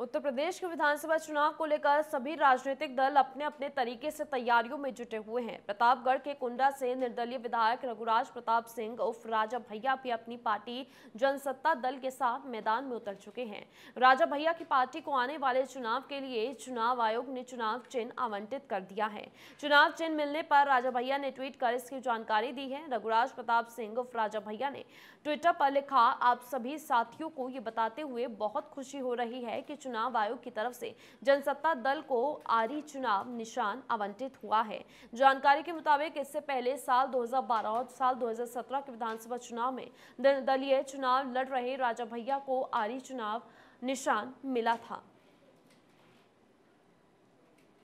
उत्तर प्रदेश के विधानसभा चुनाव को लेकर सभी राजनीतिक दल अपने अपने तरीके से तैयारियों में जुटे हुए हैं प्रतापगढ़ के कुंडा से निर्दलीय विधायक रघुराज प्रताप सिंह उर्फ राजा भैया भी अपनी पार्टी जनसत्ता दल के साथ मैदान में उतर चुके हैं राजा भैया की पार्टी को आने वाले चुनाव के लिए चुनाव आयोग ने चुनाव चिन्ह आवंटित कर दिया है चुनाव चिन्ह मिलने पर राजा भैया ने ट्वीट कर इसकी जानकारी दी है रघुराज प्रताप सिंह उर्फ राजा भैया ने ट्विटर पर लिखा आप सभी साथियों को ये बताते हुए बहुत खुशी हो रही है की चुनाव आयोग की तरफ से जनसत्ता दल को आरी चुनाव निशान आवंटित हुआ है जानकारी के मुताबिक इससे पहले साल 2012 और साल 2017 के विधानसभा चुनाव में दलीय चुनाव लड़ रहे राजा भैया को आरी चुनाव निशान मिला था